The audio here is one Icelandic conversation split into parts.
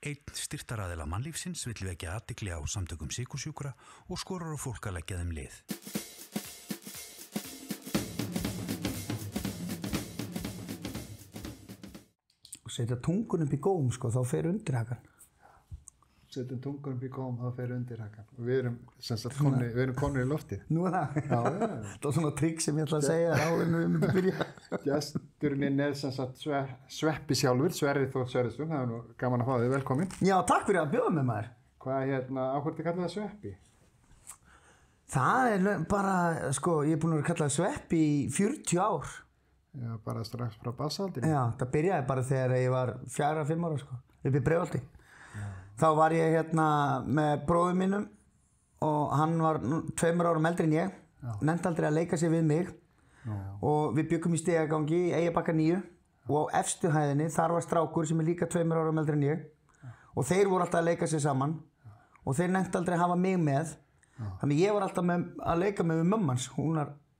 Einn styrtaraðila mannlífsins vill vekja aðtikli á samtökum síkusjúkra og skorur á fólk að leggja þeim lið. Setja tungunum í góm sko, þá fer undirhakan. Setja tungunum í góm, þá fer undirhakan. Við erum, erum konur í lofti. Nú það? Já, það er svona trikk sem ég ætla að segja áður en við myndum byrja. Gestur minn er sem sagt sve, sveppi sjálfur, Sverrið Þór Sverriðsson, það er nú gaman að fá þig velkomin. Já, takk fyrir að bjóða með maður. Hvað er hérna, áhverju þið kallað það sveppi? Það er bara, sko, ég er búin að vera kallað sveppi í 40 ár. Já, bara strax frá basaldinu. Já, það byrjaði bara þegar ég var fjara, fimm ára, sko, upp í bregvaldi. Þá var ég hérna með bróðum mínum og hann var tveimur árum eldri en ég, nefndi aldrei að leika sér við mig og við byggum í stegagangi í Eyjabakka 9 og á efstu hæðinni þar var strákur sem er líka tveimur ára meldri en ég og þeir voru alltaf að leika sér saman og þeir nefndi aldrei að hafa mig með þannig ég var alltaf með, að leika með mömmans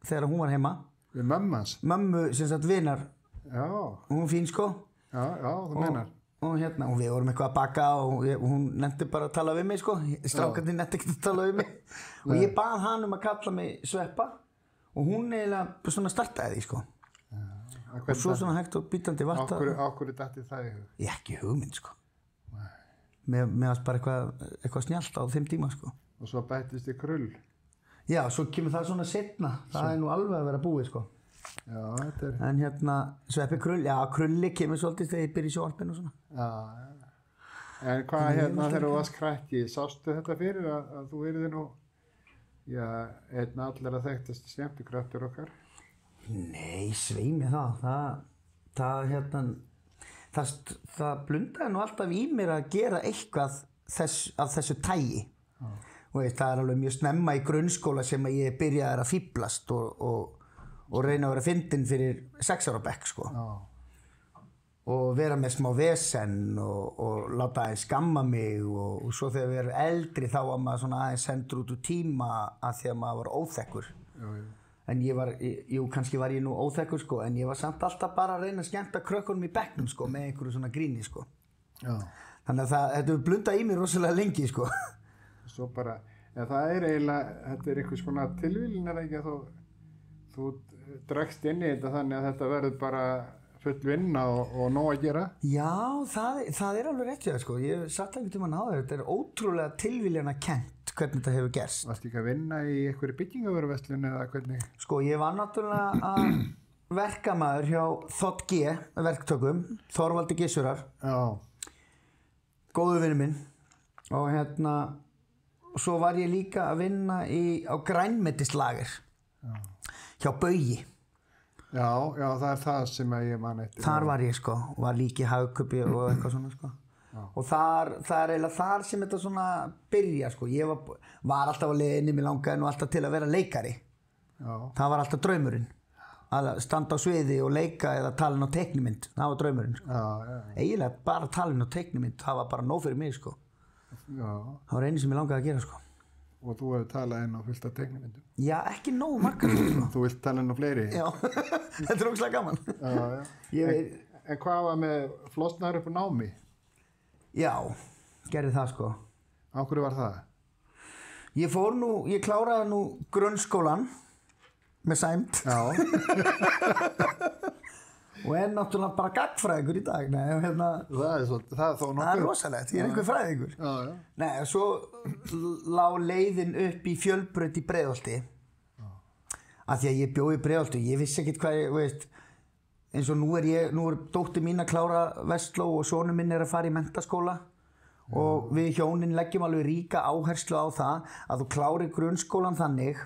þegar hún var heima Við mömmans? Mömmu sem sagt vinnar hún fín sko Já, já, þú mennar og hérna, og við vorum eitthvað að baka og ég, hún nefndi bara að tala við mig sko strákandi nefndi ekki að tala við mig og ég bað hann um að kalla mig Sveppa og hún eiginlega svona startaði því sko ja, ah, og svo svona hægt og býtandi varta Áhverju dætti það í hug? Ég ekki hugminn sko með, meðast bara eitthvað, eitthvað snjált á þeim tíma sko Og svo bættist þið krull Já, svo kemur það svona setna það svo. er nú alveg að vera búið sko Já, þetta er En hérna, sveppi krull, já krulli kemur svolítið þegar ég byrja í sjálfinn og svona Já, en hvað en hérna þegar þú varst krækki sástu þetta fyrir að, að þú erði nú já, einn allar að þekktast skemmtikraftur okkar? Nei, sveimi það. Það, það, hérna, það, það blundaði nú alltaf í mér að gera eitthvað þess, af þessu tægi. Ah. Veist, það er alveg mjög snemma í grunnskóla sem ég byrjaði að fýblast og, og, og reyna að vera fyndin fyrir sexarabekk, sko. Ah og vera með smá vesen og, og láta það skamma mig og, og svo þegar við erum eldri þá var maður svona aðeins sendur út úr tíma að því að maður var óþekkur já, já. en ég var, jú kannski var ég nú óþekkur sko en ég var samt alltaf bara að reyna að skjönda krökkunum í begnum sko með einhverju svona gríni sko já. þannig að það, þetta er blundað í mér rosalega lengi sko Svo bara, en það er eiginlega, þetta er einhvers konar tilvílin er ekki að þú, þú dregst inn í þetta þannig að þetta verður bara full vinna og, og nóg að gera Já, það, það er alveg réttið sko. ég satt ekki til að ná þetta þetta er ótrúlega tilvíljana kent hvernig þetta hefur gerst Varst ekki að vinna í einhverju byggingavöruveslun eða hvernig? Sko, ég var náttúrulega að verka maður hjá Þott G verktökum, Þorvaldi Gísurar góðu vinnu minn og hérna og svo var ég líka að vinna í, á grænmetislager hjá Bögi Já, já, það er það sem ég man eftir. Þar var ég sko, var líki haugköpi og eitthvað svona sko. Já. Og þar, það er eiginlega þar sem þetta svona byrja sko. Ég var, var alltaf að leiða inn í mig langaðin og alltaf til að vera leikari. Já. Það var alltaf draumurinn. Að standa á sviði og leika eða talin á teiknumind. Það var draumurinn sko. Eiginlega bara talin á teiknumind, það var bara nóg fyrir mig sko. Það var eini sem ég langaði að gera sko og þú hefur talað einn á fullt af teknimindum Já, ekki nóg makkar sko. Þú vilt tala einn á fleiri Já, þetta er ógslag gaman já, já. En, en hvað var með flosnar upp á námi? Já, gerði það sko Á hverju var það? Ég fór nú, ég kláraði nú grunnskólan með sæmt Já og er náttúrulega bara gagfræðingur í dag nei, hérna, það, er svo, það er þó nokkuð það er rosalegt, ég er einhver fræðingur já, já. Nei, svo lág leiðin upp í fjölbröð í bregðaldi af því að ég bjóði bregðaldi ég vissi ekkert hvað ég veist, eins og nú er, ég, nú er dóttir mín að klára vestló og sónu mín er að fara í mentaskóla og við hjónin leggjum alveg ríka áherslu á það að þú klári grunnskólan þannig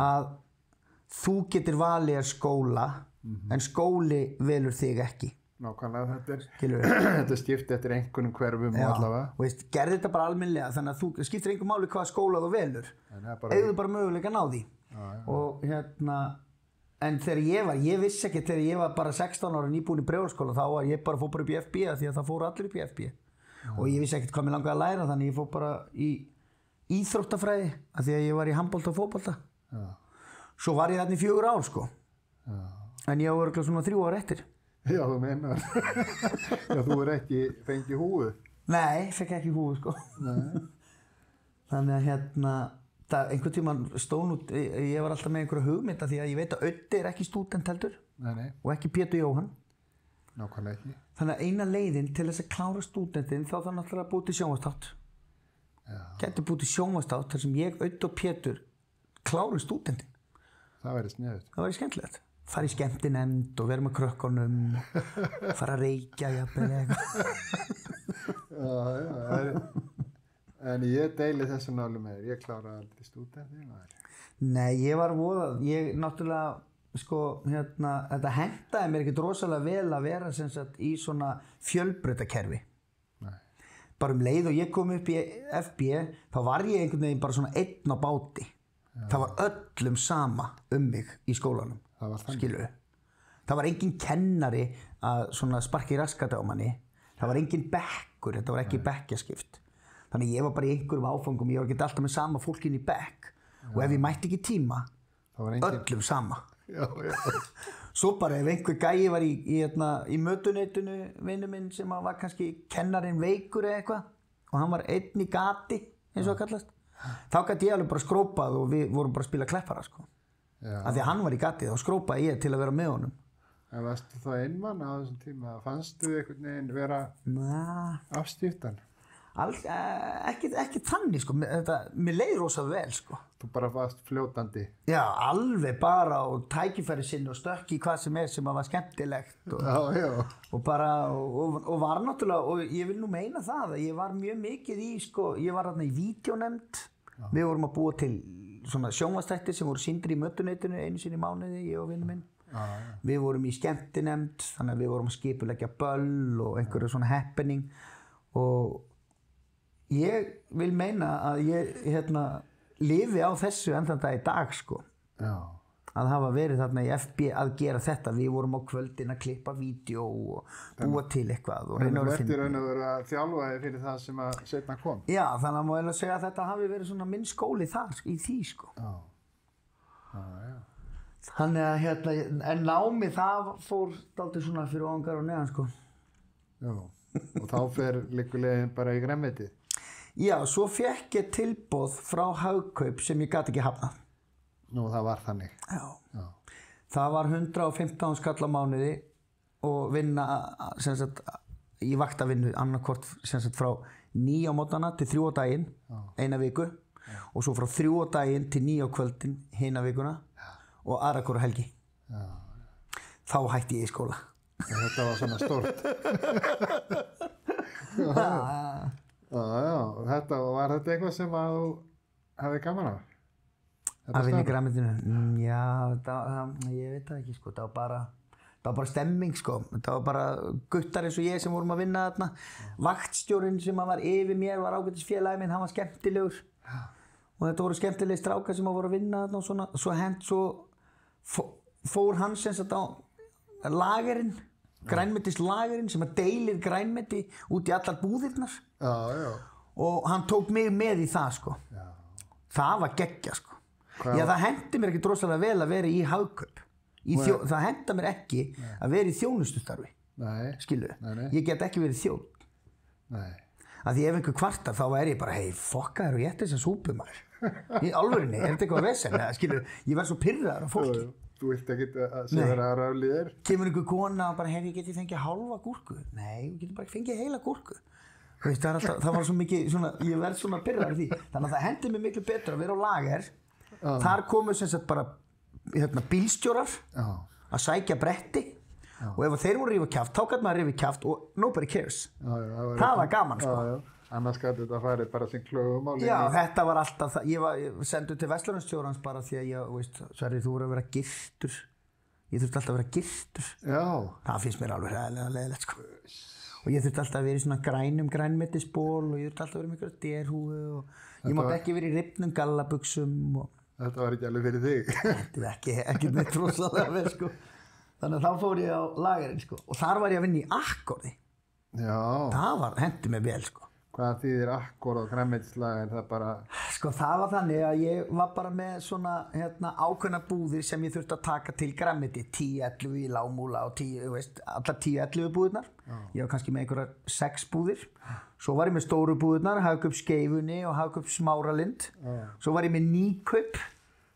að þú getur valið að skóla mm -hmm. en mhm. skóli velur þig ekki Nákvæmlega þetta er, þetta skiptir eftir einhvern hverfum Já, allavega. Og veist, gerði þetta bara alminlega þannig að þú skiptir einhver máli hvað skóla þú velur. Eða bara möguleika náði. Já, já. Og hérna, en þegar ég var, ég vissi ekki þegar ég var bara 16 ára nýbúin í bregurskóla þá var ég bara fór bara upp í FB því að það fóru allir upp í FB. Og ég vissi ekkert hvað mér langaði að læra þannig ég fór bara í íþróttafræði að því að ég var í handbólta og fókbólta. Svo var ég þarna í fjögur ár sko. En ég á örgla svona þrjú ára eftir. Já, þú meinar. Já, þú er ekki fengið húu. Nei, fekk ekki húu, sko. Nei. Þannig að hérna, það, einhvern tíman stón út, e, e, ég var alltaf með einhverja hugmynda því að ég veit að Ötti er ekki stúdent heldur. Nei, nei. Og ekki Pétur Jóhann. Nákvæmlega ekki. Þannig að eina leiðin til þess að klára stúdentinn þá þannig alltaf að búti sjónvastátt. Já. Getur búti sjónvastátt þar sem ég, Ötti og Pétur kláru stúdentinn. Það væri skemmtilegt fara í skemmtinemnd og vera með krökkunum og fara að reykja jafnir, já, já, er, en ég deili þessu nálu með þér ég klára aldrei stúdæði Nei, ég var voðað ég náttúrulega sko, hérna, þetta hendaði mér ekkert rosalega vel að vera sagt, í svona fjölbrötakerfi bara um leið og ég kom upp í FB þá var ég einhvern veginn bara svona einn á báti já. það var öllum sama um mig í skólanum það var þannig Skilu. það var engin kennari að sparki raskat á manni það var engin bekkur, þetta var ekki bekkjaskipt þannig ég var bara í einhverjum áfangum ég var ekki alltaf með sama fólkin í bekk og ef ég mætti ekki tíma engin... öllum sama já, já. svo bara ef einhver gæi var í, í, hérna, í mötuneytunu vinnu minn sem var kannski kennarin veikur eða eitthvað og hann var einn í gati eins og að kallast þá gæti ég alveg bara skrópað og við vorum bara að spila kleppara sko af því að hann var í gatið og skrópaði ég til að vera með honum En varstu þá einmann á þessum tíma? Fannstu þið einhvern veginn vera afstýftan? Eh, ekki, ekki tanni sko, þetta, mér leiði rosalega vel sko. Þú bara varst fljótandi? Já, alveg bara og tækifæri sinn og stökki hvað sem er sem að var skemmtilegt og, já, já. og bara, og, og var náttúrulega, og ég vil nú meina það að ég var mjög mikið í sko, ég var hérna í videonemnd, við vorum að búa til svona sjónvastættir sem voru síndri í mötunöytinu einu sinni í mánuði, ég og vinnu minn. Já, ah, já. Við vorum í skemmtinemnd, þannig að við vorum að skipulegja böll og einhverju svona happening og ég vil meina að ég hérna lifi á þessu endan það í dag sko. Já að hafa verið þarna í FB að gera þetta við vorum á kvöldin að klippa vídeo og búa til eitthvað og reyna að finna Þannig að þú verður að þjálfaði fyrir það sem að setna kom Já, þannig að maður er að segja að þetta hafi verið svona minn skóli þar, í því sko Já, já, já Þannig að hérna, en námi það fór daldur svona fyrir ángar og neðan sko Já, og þá fer líkulegin bara í gremmiti Já, svo fekk ég tilbóð frá haugkaup sem ég gæti ekki hafnað Nú það var þannig. Já. Já. Það var 115 skallamániði og vinna sagt, í vaktavinnu annarkort sagt, frá nýja mótana til þrjú á daginn eina viku Já. og svo frá þrjú á daginn til nýja kvöldin hina vikuna og aðrakur og helgi. Þá hætti ég í skóla. Þetta var svona stort. já, já, þetta, var þetta eitthvað sem að þú hefði gaman af? að vinna í græmitinu já, það, ég veit það ekki sko það var bara, það var bara stemming sko það var bara guttar eins og ég sem vorum að vinna þarna vaktstjórun sem var yfir mér var ágættisfélagi minn hann var skemmtilegur og þetta voru skemmtilegi strákar sem voru að vinna þarna og svona, svo hend svo fór hans eins og þetta á lagerinn grænmetislagerinn sem að deilir grænmeti út í allar búðirnar já, já. og hann tók mig með í það sko já. það var geggja sko Já, það hendi mér ekki drosalega vel að vera í hagköp. Í þjó, það henda mér ekki nei. að vera í þjónustustarfi. Skilu, nei, nei. ég get ekki verið þjón. Af því ef einhver kvartar þá er ég bara, hei, fokka þér og ég ætti þess að súpa maður. Í alvörinni, er þetta eitthvað vesen? Skilu, ég verð svo pyrraður af fólki. Þú vilt ekki að segja það að raflið er? Kemur einhver kona og bara, hei, ég geti fengið halva gúrku. Nei, ég geti bara fengið heila gúrku. Veist, það, alltaf, það var svo mikið, svona, ég verð svona pyrraður því. Þannig að það hendi mér miklu betra að vera á lager Þar komu sem sagt bara hérna, bílstjórar að sækja bretti og ef þeir voru að rífa kæft, þá gæti maður að rífa kæft og nobody cares. Það var gaman sko. Annars gæti þetta að færi bara þinn klögum á lífi. Já, þetta var alltaf það. Ég, var, ég sendu til Vestlunarstjórnans bara því að ég, veist, Sverri, þú voru að vera giftur. Ég þurfti alltaf að vera giftur. Já. Það finnst mér alveg ræðilega leðilegt sko. Og ég þurfti alltaf að vera í svona grænum grænmetisból og ég þurfti alltaf að vera með einhverja derhúi og ég mátt ekki vera í ripnum gallaböksum og... Þetta var ekki alveg fyrir þig. Þetta var ekki, ekki neitt rosalega vel sko. Þannig að þá fór ég á lagerinn sko og þar var ég að vinna í Akkordi. Já. Það var, hendi mig vel sko. Hvað þýðir akkor og græmiðslag, er það bara... Sko það var þannig að ég var bara með svona hérna, ákveðna búðir sem ég þurfti að taka til græmiði. 10-11 í lámúla og 10, veist, allar 10-11 búðirnar. Já. Ég var kannski með einhverjar 6 búðir. Svo var ég með stóru búðirnar, Hagkaup Skeifunni og Hagkaup Smáralind. Já. Svo var ég með Nýkaup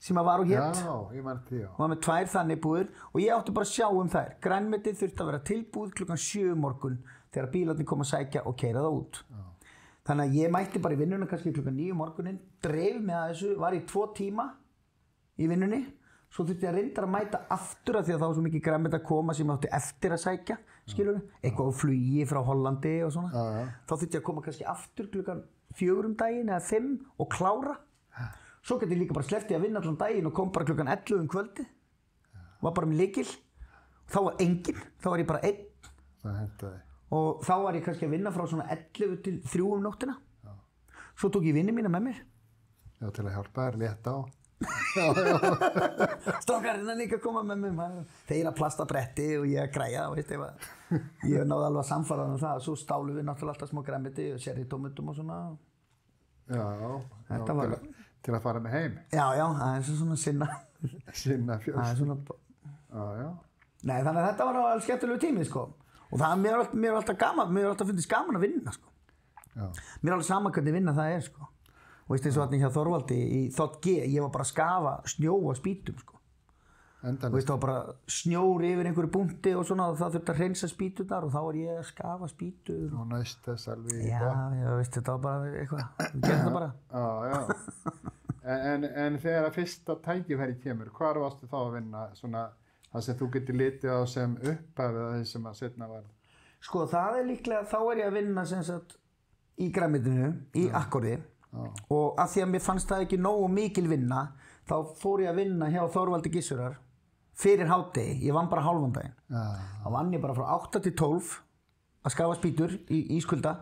sem að var og hétt. Já, ég var því á. Og var með tvær þannig búðir og ég átti bara að sjá um þær. Græmiði þurfti að vera tilbúð klukkan 7 um morgun þegar bílarnir kom að sækja og keira það út. Já þannig að ég mætti bara í vinnunum kannski klukka nýju morgunin dreif með að þessu, var í tvo tíma í vinnunni svo þurfti ég að reynda að mæta aftur af því að þá var svo mikið gremmit að koma sem ég átti eftir að sækja skilur við, eitthvað á flugi frá Hollandi og svona já, já. þá þurfti ég að koma kannski aftur klukkan fjögur um daginn eða fimm og klára svo geti ég líka bara sleppti að vinna allan daginn og kom bara klukkan 11 um kvöldi var bara með likil þá var enginn, þá var ég bara einn og þá var ég kannski að vinna frá svona 11 til 3 um nóttina já. svo tók ég vinni mína með mér Já, til að hjálpa þér, leta á Stokkarinn hérna er líka að koma með mér þeir að plasta bretti og ég að græja veist, ég náði alveg að samfara um það og svo stálu við náttúrulega alltaf smá græmiti og sérritómutum og svona Já, já var... til, til að fara með heim Já, já, það er svona sinna Sinna fjöls Nei, þannig að þetta var alveg skemmtilegu tími sko og það, mér er, mér er alltaf gaman, mér er alltaf fundist gaman að vinna sko. Mér er alveg saman hvernig vinna það er sko. Og eins og hérna hjá Þorvaldi í þátt G, ég var bara að skafa snjó að spítum sko. Endanlega. Og það var bara snjór yfir einhverju búndi og svona og það þurfti að reynsa spítunar og þá var ég að skafa spítur. Og næst þess alveg í það. Já, já, veist þetta var bara eitthvað, við gerðum það bara. Já, já. En, en þegar að fyrsta tækifæri kemur, hvar varstu þá að vinna svona það sem þú getur litið á sem upphafið að því sem að setna var Sko það er líklega, þá er ég að vinna sem sagt í græmitinu í ja. akkordi ja. og að því að mér fannst það ekki nógu mikil vinna þá fór ég að vinna hjá Þorvaldi Gísurar fyrir hátegi, ég vann bara halvan daginn ja. þá vann ég bara frá 8 til 12 að skafa spýtur í, í skulda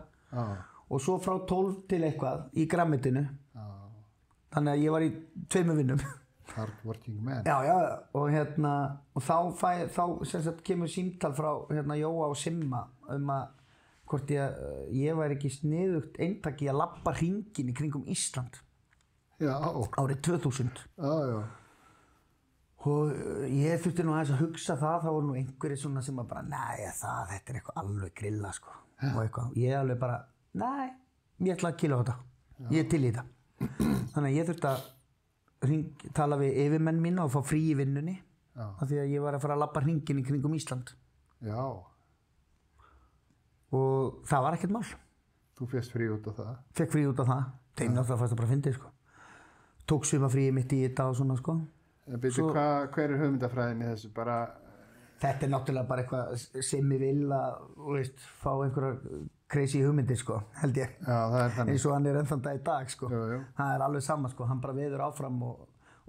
og svo frá 12 til eitthvað í græmitinu þannig að ég var í tveimu vinnum Hardworking man. Já, já, og hérna, og þá, fæ, þá sagt, kemur símtal frá hérna, Jóa og Simma um að hvort ég, eh, ég væri ekki sniðugt eintak í að lappa hringin í kringum Ísland. Já. Árið 2000. Já, já. Og eh, ég þurfti nú aðeins að hugsa það, þá voru nú einhverjir svona sem að bara, næja það, þetta er eitthvað alveg grilla, sko. Ja. Og eitthvað, ég alveg bara, næ, ég ætla að kila á þetta. Já. Ég er til í þetta. Þannig að ég þurfti að hring, tala við yfirmenn mín og fá frí í vinnunni af því að ég var að fara að lappa hringin í kringum Ísland Já og það var ekkert mál Þú fegst frí út af það? Fekk frí út af það, þeim náttúrulega fannst það bara að fyndi sko. tók sumafríi mitt í þetta og svona sko En byrju, hver er höfmyndafræðin í þessu? Bara... Þetta er náttúrulega bara eitthvað sem ég vil að veist, fá einhverjar crazy hugmyndi sko, held ég. Já, það er þannig. Eins og hann er ennþann dag í dag sko. Jú, jú. Það er alveg sama sko, hann bara veður áfram og,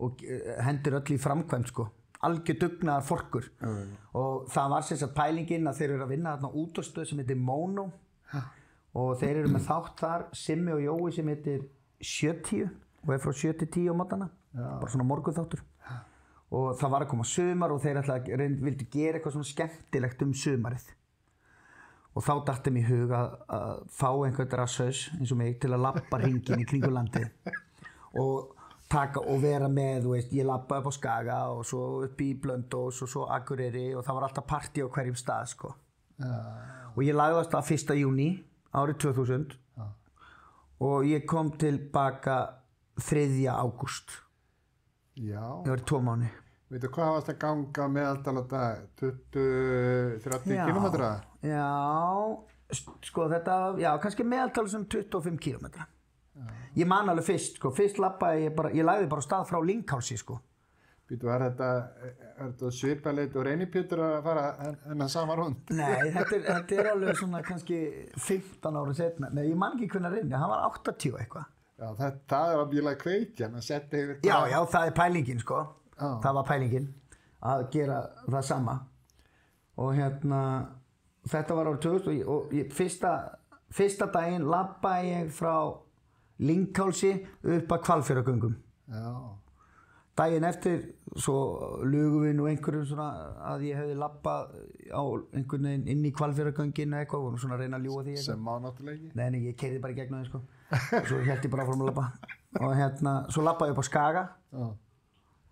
og eh, hendur öll í framkvæmt sko. Algjör dugnaðar fólkur. Jú, og það var sérstaklega pælingin að þeir eru að vinna þarna út á stöð sem heitir Mono. Hæ? Og þeir eru með þátt þar, Simmi og Jói sem heitir 70 og er frá 7-10 á matana. Bara svona morgun þáttur. Og það var að koma sumar og þeir ætlaði, vildi gera eitthvað svona skemmtilegt um sumarið og þá dætti mér hug að, að fá einhvern rassaus eins og mig til að lappa ringin í kringulandi og, og vera með, veist, ég lappa upp á Skaga og svo upp í Blöndós og svo Akureyri og það var alltaf parti á hverjum stað sko. uh. og ég lagðast það 1. júni árið 2000 uh. og ég kom tilbaka 3. ágúst, það var tvo mánu veitu hvað varst að ganga með alltaf alltaf 20-30 kilometra? Já, sko þetta, já kannski meðaltal sem 25 kilometra. Ég man alveg fyrst, sko, fyrst lappaði ég bara, ég lagði bara stað frá Linghálsi, sko. Býtu, er þetta, þetta svipaleit og reynipjötur að fara hennar sama rund? Nei, þetta er, þetta er alveg svona kannski 15 ára setna, nei ég man ekki hvernig að reyni, hann var 80 eitthvað. Já, það, það er að bíla kveitjan að setja yfir það. Já, já, það er pælingin, sko ah. það var pælingin að gera það sama og hérna þetta var árið 2000 og, ég, og ég, fyrsta, fyrsta daginn lappa ég frá Linkálsi upp að kvalfjöragöngum daginn eftir svo lugum við nú einhverjum svona að ég hefði lappað á einhvern veginn inn í kvalfjöragöngin eða eitthvað og svona að reyna að ljúa því eitthvað. sem má náttúrulega ekki neini ég keirði bara í gegnum það sko. og svo held ég bara fórum að lappa og hérna svo lappaði ég upp á Skaga og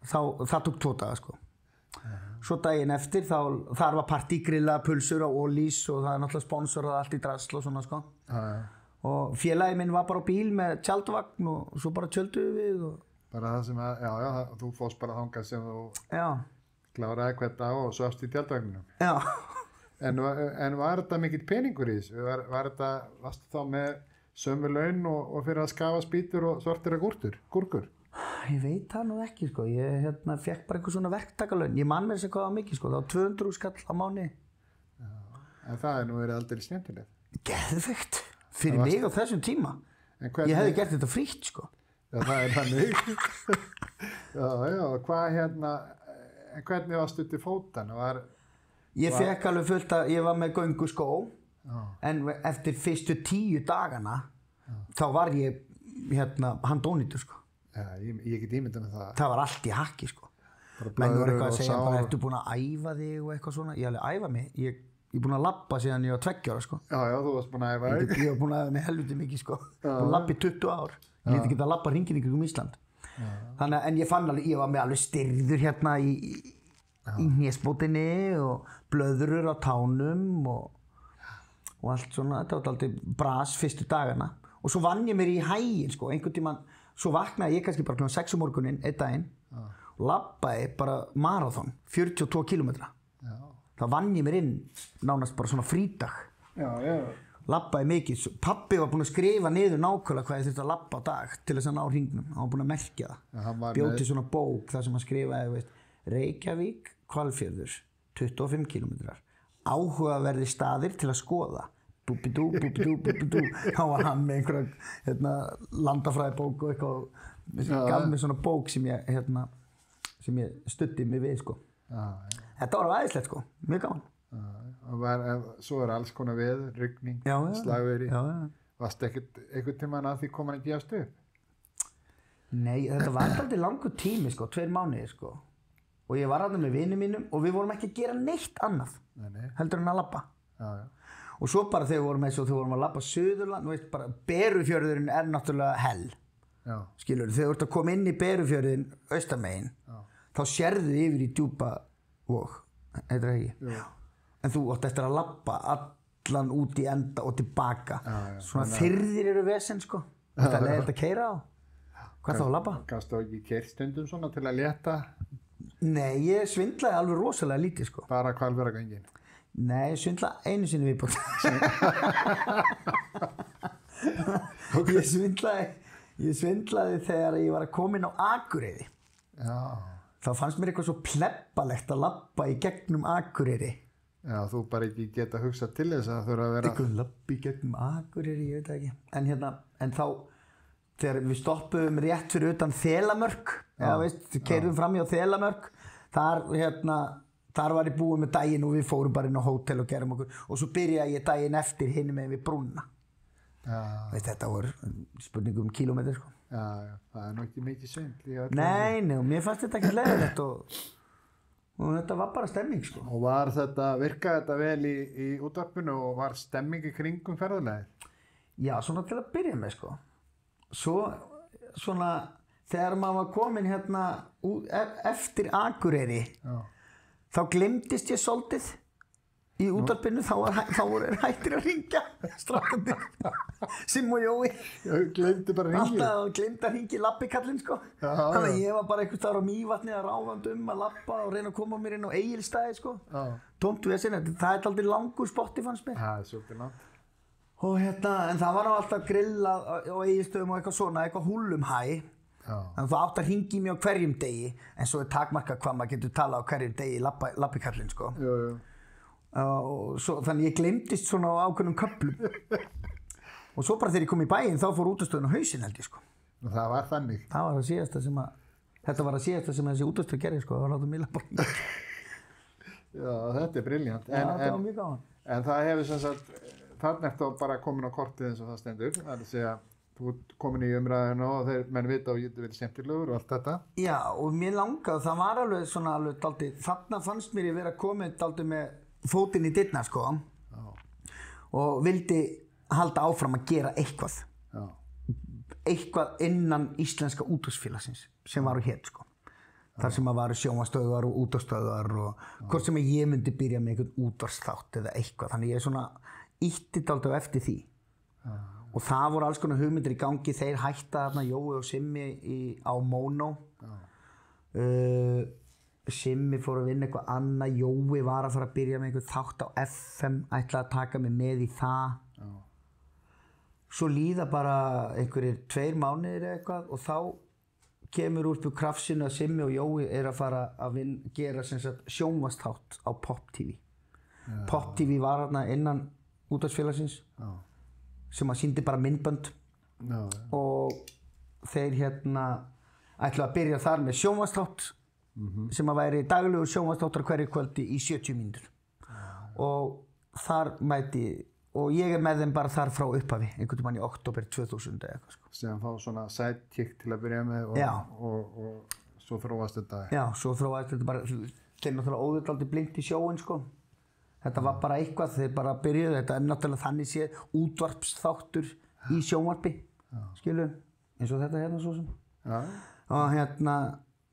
þá, það tók tvo daga sko. Svo daginn eftir þá, þar var partígrilla, pulsur og ólís og það er náttúrulega sponsorað allt í drasl og svona sko. Og félagi minn var bara á bíl með tjaldvagn og svo bara tjölduðu við og... Bara það sem að, já já, þú fóðst bara þangað sem þú gláraði hvert dag og söfst í tjaldvagninu. Já. En, en var þetta mikill peningur í þessu? Var, var þetta, varstu þá með sömu laun og, og fyrir að skafa spýtur og svartir að gúrkur? ég veit það nú ekki sko, ég hérna, fekk bara eitthvað svona verktakalögn, ég man mér sem hvaða mikið sko, það var 200 skall á mánu. En það er nú verið aldrei snjöndileg. Geðveikt, fyrir mig á þessum tíma. Hvernig... Ég hefði gert þetta frítt sko. Já, það er hannig. já, já, hvað hérna, hvernig varst þetta í fótan? Var... Ég fekk alveg fullt að, ég var með göngu skó, en eftir fyrstu tíu dagana, já. þá var ég hérna handónitur sko ja, ég, ég get ímyndið með það það var allt í hakki sko menn voru eitthvað að segja sár... bara ertu búin að æfa þig og eitthvað svona ég hef æfað mig, ég er búin að lappa síðan ég var tveggjára sko já já þú varst búin að æfa þig ég hef búin að æfa mig helviti mikið sko og lappi 20 ár, ég hef getið að lappa ringin ykkur um Ísland já. þannig að en ég fann alveg, ég var með alveg styrður hérna í, í nésbótinni og blöðurur á tánum og, og allt svona þetta var alltaf brás fyrstu dagana og svo vann ég mér í hægin sko einhvern tíman svo vaknaði ég kannski bara kl. 6 um morgunin einn daginn ja. og lappaði bara marathón 42 km ja. það vann ég mér inn nánast bara svona frídag ja, lappaði mikið pappi var búin að skrifa niður nákvæmlega hvað ég þurfti að lappa á dag til þess að ná hringnum hann var búin að melkja það bjóti svona bók þar sem hann skrifaði veist, Reykjavík, Kvalfjörður 25 km áhugaverði staðir til að skoða búbidú, búbidú, búbidú þá var hann með einhverja hérna, landafræðibók og eitthvað sem ja, gaf mér svona bók sem ég, hérna, sem ég stutti mig við sko. ja, ja. Þetta var aðeinslegt sko, mjög gaman. Var, eh, svo er alls konar veður, ryggning, slagveri. Varst ekkert einhvern tíman að því kom hann ekki á stuð? Nei, þetta var alltaf langur tími sko, tveir mánuði sko. Og ég var alltaf með vinið mínum og við vorum ekki að gera neitt annað nei, nei. heldur en að lappa. Já, já og svo bara þegar við vorum eins og þegar við vorum að lappa Suðurland, veist, bara Berufjörðurinn er náttúrulega hell Já. skilur, þegar þú ert að koma inn í Berufjörðin austamegin, þá sérðu þið yfir í djúpa vok eitthvað ekki, en þú ótt eftir að lappa allan út í enda og tilbaka, já, já, svona þyrðir eru vesen sko, þetta er leiðilegt að keira á hvað þá að lappa? Gafst þú ekki keirstundum svona til að leta? Nei, ég svindlaði alveg rosalega lítið sko bara hvalverðargangin Nei, svindla einu sinni viðbútt okay. Ég svindlaði ég svindlaði þegar ég var að koma inn á Akureyri þá fannst mér eitthvað svo pleppalegt að lappa í gegnum Akureyri Já, þú bara ekki geta hugsað til þess að þú eru að vera eitthvað lappi í gegnum Akureyri, ég veit ekki en, hérna, en þá, þegar við stoppuðum rétt fyrir utan Þelamörk eða veist, við keirðum fram í Þelamörk þar, hérna Þar var ég búið með daginn og við fórum bara inn á hótel og gerum okkur og svo byrjaði ég daginn eftir hinn með við brúna. Ja. Veist, þetta voru spurningum um kílómetri sko. Já, ja, það er nokkið mikið sönd. Nei, nei, mér fannst þetta ekki leðilegt og, og þetta var bara stemming sko. Og var þetta, virkaði þetta vel í, í útvarpinu og var stemmingi kringum ferðulegið? Já, svona til að byrja með sko. Svo, svona, þegar maður var komin hérna e, eftir Akureyri Já þá glemdist ég soldið í útarpinu þá, þá voru þeir hættir að ringja strafnir Sim og Jói glemdi bara að ringja alltaf glemdi að ringja í lappikallin sko. þannig að ég var bara einhvers þar á mývatni að ráðand um að lappa og reyna að koma mér inn á eigilstæði sko. tómtu við þessin það er aldrei langur spotti fannst mér já, og hérna en það var á alltaf grill á eigilstöðum og eitthvað svona eitthvað húlum hæ þannig að þú átt að ringi mér á hverjum degi en svo er takmarka hvað maður getur tala á hverjum degi í lappikallin sko. uh, þannig ég glemdist svona á ákveðnum köplum og svo bara þegar ég kom í bæinn þá fór útastöðun á hausin held ég sko. það var þannig það var það síðasta sem að þetta var það síðasta sem að þessi útastöð gerði sko. það var látað mila bara já þetta er brilljant en, en, en það hefur sem sagt þarna eftir að bara komin á kortið eins og það stendur það er að segja þú ert komin í umræðinu og þeir menn vita og ég vil semtilegur og allt þetta Já og mér langaði, það var alveg svona alveg daldi, þarna fannst mér ég verið að koma daldi með fótinn í dittna sko Já. og vildi halda áfram að gera eitthvað Já. eitthvað innan íslenska útásfélagsins sem var hér sko þar sem að varu sjómastöðar og útástöðar og Já. hvort sem ég myndi byrja með einhvern útástátt eða eitthvað þannig ég svona ítti daldi á eftir því Já og það voru alls konar hugmyndir í gangi þeir hætta þarna Jói og Simmi í, á Mono uh, Simmi fór að vinna eitthvað annað Jói var að fara að byrja með einhver þátt á FM ætlaði að taka mig með í það Já. svo líða bara einhverjir tveir mánir eitthvað og þá kemur úr búið krafsinu að Simmi og Jói er að fara að vin, gera sjónvastátt á Pop TV Já. Pop TV var hérna innan útdagsfélagsins sem að síndi bara myndbönd no. og þeir hérna ætlaði að byrja þar með sjónvastátt mm -hmm. sem að væri daglegu sjónvastáttar hverju kvöldi í 70 mínútur og þar mæti og ég er með þeim bara þar frá upphafi einhvern veginn í oktober 2000 eða eitthvað sko. sem fá svona sidekick til að byrja með og, og, og, og svo þróast þetta já, svo þróast þetta bara þeir náttúrulega óðurlaldi blind í sjóin sko Þetta var bara eitthvað þegar bara byrjuðu, þetta er náttúrulega þannig séð útvarpsþáttur í sjónvarpi, skilur, eins og þetta hérna svo sem. Já. Og hérna,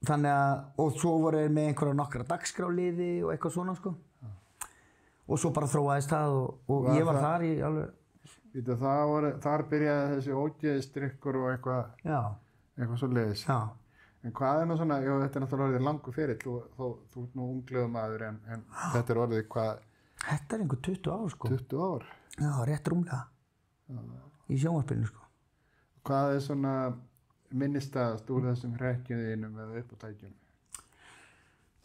þannig að, og svo voru við með einhverja nokkra dagskráliði og eitthvað svona sko. Já. Og svo bara þróaðist það og, og ég var það, þar í alveg. Vita það voru, þar byrjaði þessi ógeðistrykkur og eitthvað, eitthvað svo leiðis. Já. En hvað er nú svona, já þetta er náttúrulega orðið langu ferill og þú, þú, þú ert nú ungluðum aður en, en þetta er orðið hvað Þetta er einhver 20 ár sko. 20 ár? Já, rétt rúmlega. Já. Í sjónvarpilinu sko. Hvað er svona minnistast úr þessum hrekjuðinum eða uppáttækjum?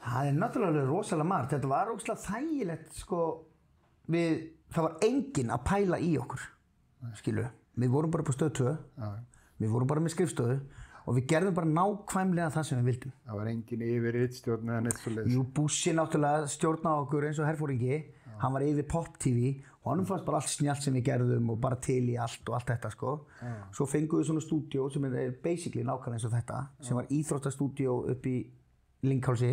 Það er náttúrulega rosalega margt. Þetta var ógslag þægilegt sko. Við, það var enginn að pæla í okkur, skilu. Við vorum bara på stöð 2. Já. Við vorum bara með skrifstöðu og við gerðum bara nákvæmlega það sem við vildum. Það var enginn yfir eitt stjórn eða neitt svo leiðis. Jú, Bussi náttúrulega stjórna okkur eins og herrfóringi hann var yfir pop-tv og hann fannst bara allt snjált sem við gerðum og bara til í allt og allt þetta sko. Svo fengum við svona stúdjó sem er basically nákvæmlega eins og þetta sem var íþróttastúdjó upp í Linghálsi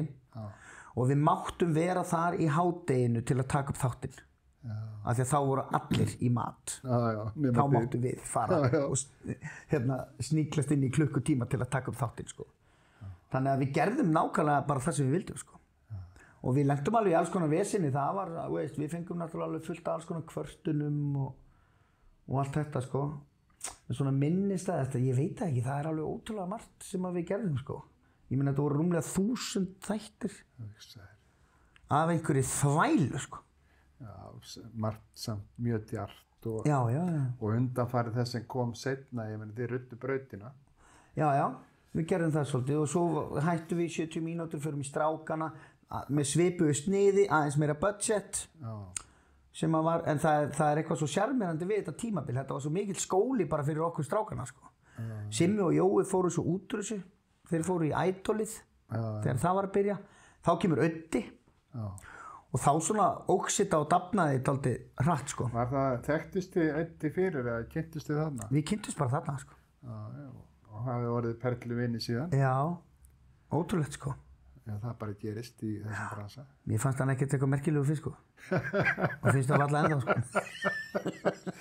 og við máttum vera þar í hádeginu til að taka upp þáttinn. Já. af því að þá voru allir í mat já, já, þá máttu við fara og hérna, sníklast inn í klukkutíma til að taka upp þáttinn sko. þannig að við gerðum nákvæmlega bara það sem við vildum sko og við lendum alveg í alls konar vesinni það var, veist, við fengum náttúrulega alveg fullt af alls konar kvörtunum og, og allt þetta sko en svona minnist að þetta, ég veit ekki það er alveg ótrúlega margt sem að við gerðum sko ég menna þetta voru rúmlega þúsund þættir af einhverju þvælu sko já, margt samt mjög djart og, já, já, og undanfari þess sem kom setna, ég menna þetta er ruttu brautina já, já, við gerðum það svolítið og svo hættum við 70 mínútur fyrir mig strákana með svipu sniði, aðeins meira budget Já. sem að var, en það, það er eitthvað svo sjarmirandi við þetta tímabil, þetta var svo mikil skóli bara fyrir okkur strákana sko. Simmi og Jói fóru svo útrúsi, þeir fóru í ædolið þegar það var að byrja, þá kemur ötti og þá svona óksita og dapnaði þetta aldrei hratt sko. Var það, þekktist þið ötti fyrir eða kynntist þið þarna? Við kynntist bara þarna sko. Já, já. og hafið orðið perlu vinni síðan? Já, ótrúlegt sko en það bara gerist í þessum Já. bransa Mér fannst hann ekkert eitthvað merkilegu fisku og finnst það alltaf ennþá sko.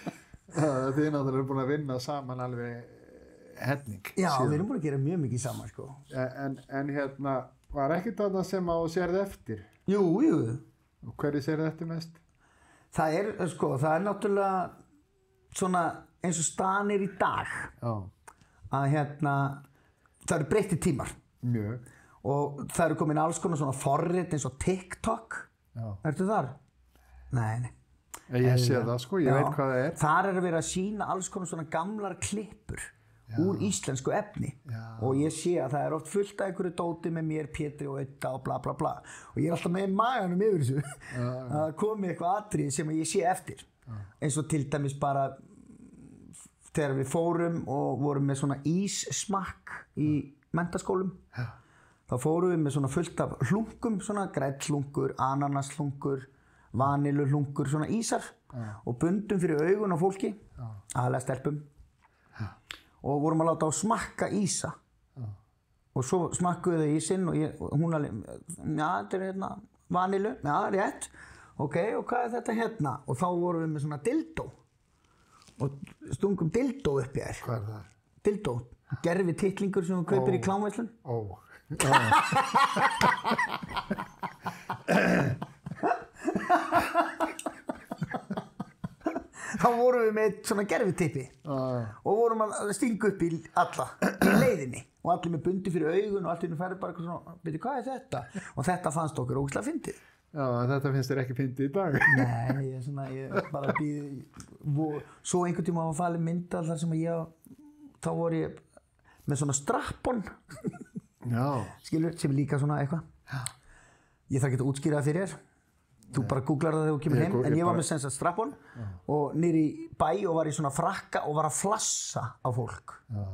Þið náttúrulega erum búin að vinna saman alveg eh, helning Já, síðan. við erum búin að gera mjög mikið saman sko. E, en, en hérna, var ekkert það sem á sérði eftir? Jú, jú Og hverju sérði eftir mest? Það er, eh, sko, það er náttúrulega svona eins og staðan er í dag Já. að hérna það eru breytti tímar Mjög og það eru komin alls konar svona forrið eins og TikTok Ertu þar? Nei, nei Ég, ég sé það sko, ég já. veit hvað það er Þar er að vera að sína alls konar svona gamlar klippur já. úr íslensku efni já. og ég sé að það er oft fullt af einhverju dóti með mér, Pétri og Ötta og bla bla bla og ég er alltaf með maganum yfir þessu að komi eitthvað atrið sem ég sé eftir eins og til dæmis bara þegar við fórum og vorum með svona íssmakk í mentaskólum þá fórum við með svona fullt af hlungum, svona grætslungur, ananaslungur, vanilulungur, svona ísar ja. og bundum fyrir augun á fólki, ja. aðalega stelpum ja. og vorum að láta á smakka ísa og svo smakkuðu þau ísinn og ég, hún alveg, já þetta er hérna vanilu, já rétt, ok og hvað er þetta hérna og þá vorum við með svona dildó og stungum dildó upp í þér. Hvað er það? Dildó, gerfi tittlingur sem hún kaupir í klámvæslan? Ó, já. Þá vorum við með svona gerfi tippi og vorum að stinga upp í alla, í leiðinni og allir með bundi fyrir augun og allir færði bara svona, veitu hvað er þetta? Og þetta fannst okkur ógislega fyndið. Já, þetta finnst þér ekki fyndið í dag. Nei, ég er svona, ég bara býði, svo einhvern tíma á að fali mynda þar sem ég á þá voru ég með svona strappon skilur, sem líka svona eitthvað ég þarf ekki að útskýra það fyrir þér þú bara googlar það þegar þú kemur heim en ég var með senst að strappon og nýri bæ og var í svona frakka og var að flassa á fólk Já.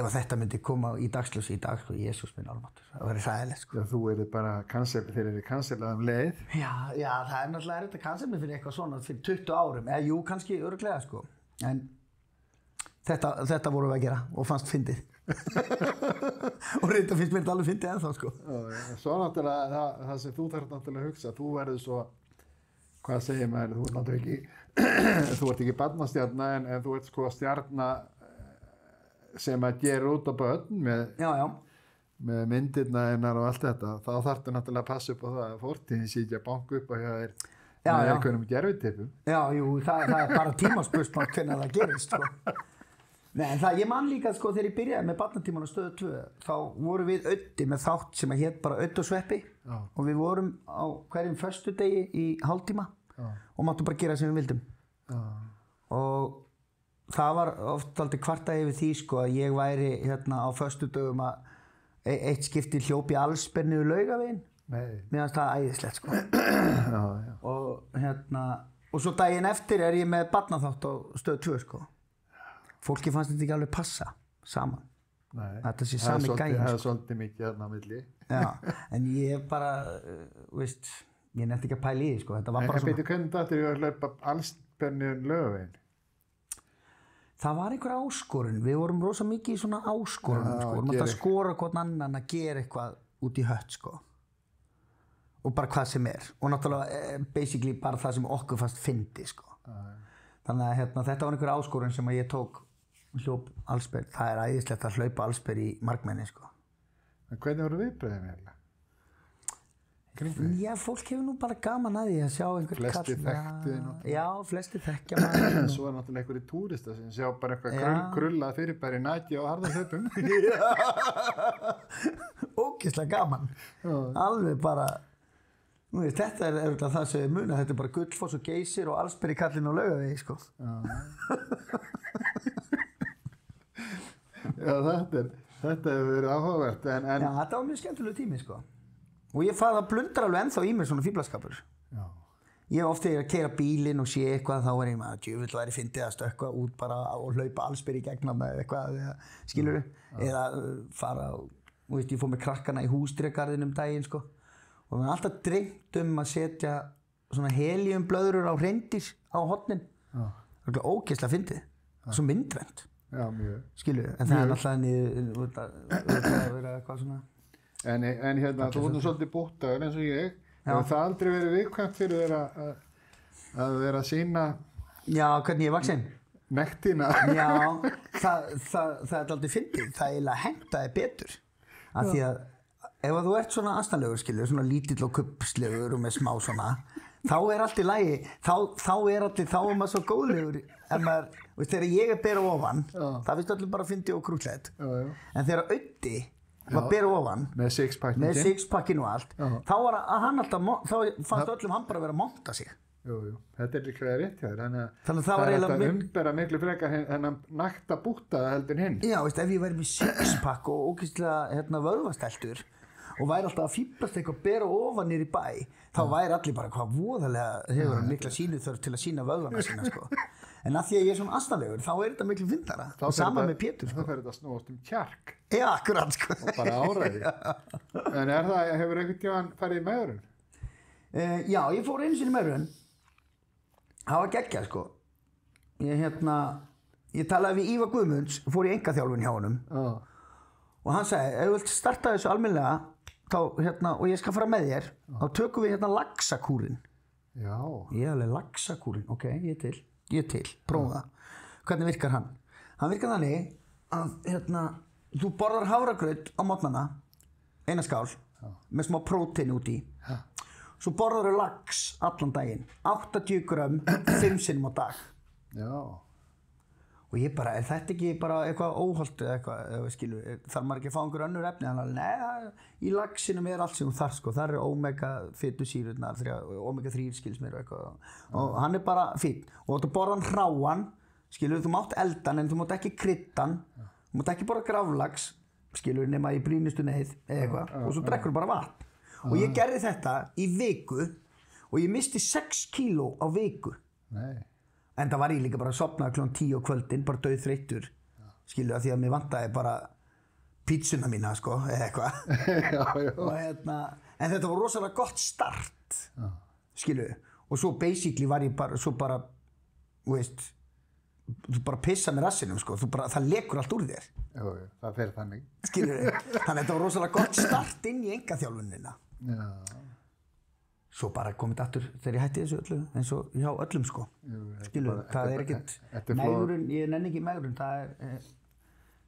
ef þetta myndi koma í dagslösi í dag, sko, Jésús minn almatur það verður sæðilegt sko. þú eru bara cancel, þeir eru cancelaðum leið já, já, það er náttúrulega erfitt að cancela mig fyrir eitthvað svona fyrir 20 árum, eða jú, kannski örglega sko, en Þetta, þetta vorum við að gera og fannst fyndið og reynda finnst mér þetta alveg fyndið ennþá sko. Svo náttúrulega það, það sem þú þarf náttúrulega að hugsa, þú verður svo, hvað segir maður, þú er náttúrulega ekki, þú ert ekki barnastjarnar en, en þú ert sko stjarnar eh, sem að gera út á börn með, með myndirna einar og allt þetta, þá þarf þú náttúrulega að passa upp á það að fórtíðin sé ekki að banka upp á hjá þér með einhvernum gerfitipum. Já, jú, það, það er bara tímaspörsmann hvernig það gerist sko. Nei, það, ég man líka sko þegar ég byrjaði með barnatíman á stöðu 2 þá vorum við ötti með þátt sem að hétt bara öttu og sveppi Já. og við vorum á hverjum förstu degi í hálftíma Já. og máttum bara gera sem við vildum Já. og það var oft aldrei kvartaði yfir því sko að ég væri hérna á förstu dögum að e eitt skipti hljópi allspenniðu laugavegin meðan það er æðislegt sko og hérna og svo daginn eftir er ég með barnaþátt á stöðu 2 sko fólki fannst þetta ekki alveg passa saman Nei, þetta sé sami gæn það er sko. svolítið mikið hérna á milli já, en ég bara uh, veist, ég nefndi ekki að pæla í sko. þetta en svona... betur hvernig þetta er að löpa allspennin löfin það var einhver áskorun við vorum rosa mikið í svona áskorun já, sko. vorum alltaf að skora hvern annan að gera eitthvað út í hött sko. og bara hvað sem er og náttúrulega eh, basically bara það sem okkur fast fyndi sko. þannig að hérna, þetta var einhver áskorun sem ég tók hljóp allsberg, það er æðislegt að hlaupa allsberg í markmenni sko. En hvernig voru viðbröðin eiginlega? Já, fólk hefur nú bara gaman að því að sjá einhver kall. Flesti þekktu því náttúrulega. Já, flesti þekkja maður. Svo er náttúrulega einhverju túrista sem sjá bara eitthvað krull, krulla fyrirbæri næti á harðarþöpum. Ógislega gaman. Já. Alveg bara, nú veist, þetta er auðvitað það sem við munum, þetta er bara gullfoss og geysir og allsberg í kallinu og laugaði, sko. Já, þetta, er, þetta hefur verið áhugavert en, en... Já, þetta var mjög skemmtileg tími sko. og ég fæði að blundra alveg ennþá í mér svona fýblaskapur ég ofta er að keira bílinn og sé eitthvað þá er ég með að djúvill væri fyndið að stökka út bara og hlaupa allsbyrji gegna með eitthvað skilur þú eða uh, fara og veist, ég fór með krakkana í hústrygarðinum daginn sko. og við erum alltaf drengt um að setja svona heljum blöður á hreindir á hotnin það er okkur ógeðslega fyndið svo myndvend Já, mjög. Skilur, en mjög. það er alltaf niður út að, að vera eitthvað svona. En, en hérna, Allt þú voru svolítið bútaður eins og ég. Það har aldrei verið viðkvæmt fyrir vera, að, að vera að sína... Já, hvernig ég vaksinn. Nektina. Já, það, það, það er aldrei fyndið. Það er eiginlega hengtaði betur. Af því að ef að þú ert svona aðstæðlegur, skilur, svona lítill og kuppslegur og með smá svona, þá er allt í lægi. Þá, þá er allir, þá er maður svo góðlegur en maður veist, þegar ég er bera ofan já. það finnst allir bara að fyndi og krúllett en þegar auði var bera ofan með sixpackinu six og allt þá, alltaf, þá fannst öllum hann bara að vera að monta sig Jú, jú, þetta er líka rétt hér, þannig að þannig það er þetta mjög... umbera miklu freka hennan nægt að búta það heldur hinn. Já, veist, ef ég væri með sixpack og ógýrslega hérna, vöðvastæltur og væri alltaf að fýblast eitthvað bera ofan nýri bæ, þá væri allir bara hvað voðalega hefur hann mikla sínuþörf til að sína vöðvana sína, sko en að því að ég er svona aðstæðlegur þá er þetta miklu vindara og sama með Pétur sko. þá fer þetta snúast um kjark já, akkurat sko. og bara áræði en er það, hefur einhvern tíman færið í meðurinn? Uh, eh, já, ég fór eins og í meðurinn það var geggja sko ég hérna ég talaði við Ívar Guðmunds fór í engaþjálfun hjá honum uh. og hann sagði, ef þú vilt starta þessu alminlega hérna, og ég skal fara með þér uh. þá tökum við hérna lagsakúrin já ég hef alveg lagsakúrin, ok, ég til ég til, prófa það. Hvernig virkar hann? Hann virkar þannig að, hérna, þú borðar havragröð á mótnana, eina skál, Já. með smá prótein út í. Já. Svo borðar þú lax allan daginn, 80 gram, 5 sinum á dag. Já og ég bara, er þetta ekki bara eitthvað óholt eða eitthvað, skilur, þarf maður ekki að fá einhver önnur efni, þannig að neða, í lagsinum er allt sem hún þarf, sko, þar er omega fyttu sírurnar, omega 3 skils mér og eitthvað, og hann er bara fytt, og þú ætti að borða hann hráan, skilur, þú mátt eldan en þú mátt ekki kryttan, þú mátt ekki borða gravlags, skilur, nema í brínistu neyð eða eitthvað, og svo drekkur þú bara vatn, og ég gerði þetta í viku og ég misti 6 kíló á viku. Nei en það var ég líka bara að sopna klón 10 á kvöldin, bara döð þreytur skilur það því að mér vantæði bara pítsuna mína sko, eða eitthvað hérna, en þetta var rosalega gott start já. skilur, og svo basically var ég bara, svo bara veist, þú bara pissa með rassinum sko, bara, það lekur allt úr þér Jú, það fer þannig skilur, þannig að þetta var rosalega gott start inn í enga þjálfunina já Svo bara komið aftur þegar ég hætti þessu öllu, eins og hjá öllum sko. Jú, Skilu, bara, það er ekkert, nægurinn, ég nenni ekki nægurinn, það er, eh,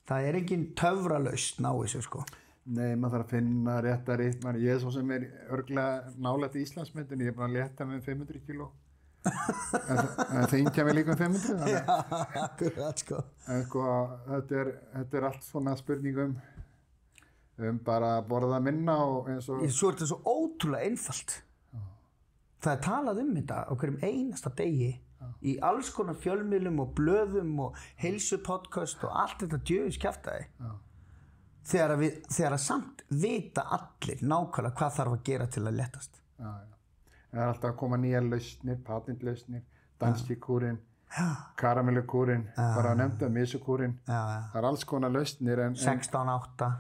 það er enginn töfralaust ná þessu sko. Nei, maður þarf að finna rétt að rétt, maður, ég er svo sem er örgla nálægt í Íslandsmyndinu, ég er bara að leta með 500 kíló. Það þengja mig líka um 500, þannig að, ja, akkurat, sko. en, sko, þetta, er, þetta er allt svona spurningum um bara að borða minna og eins og... Svo er þetta svo ótrúlega einfalt það er talað um þetta á hverjum einasta degi í alls konar fjölmiðlum og blöðum og heilsupodcast og allt þetta djöðis kæftæði þegar, þegar að samt vita allir nákvæmlega hvað þarf að gera til að letast já, já. það er alltaf að koma nýja lausnir patentlausnir, danstíkúrin karamellukúrin bara að nefnda misukúrin það er alls konar lausnir 16-8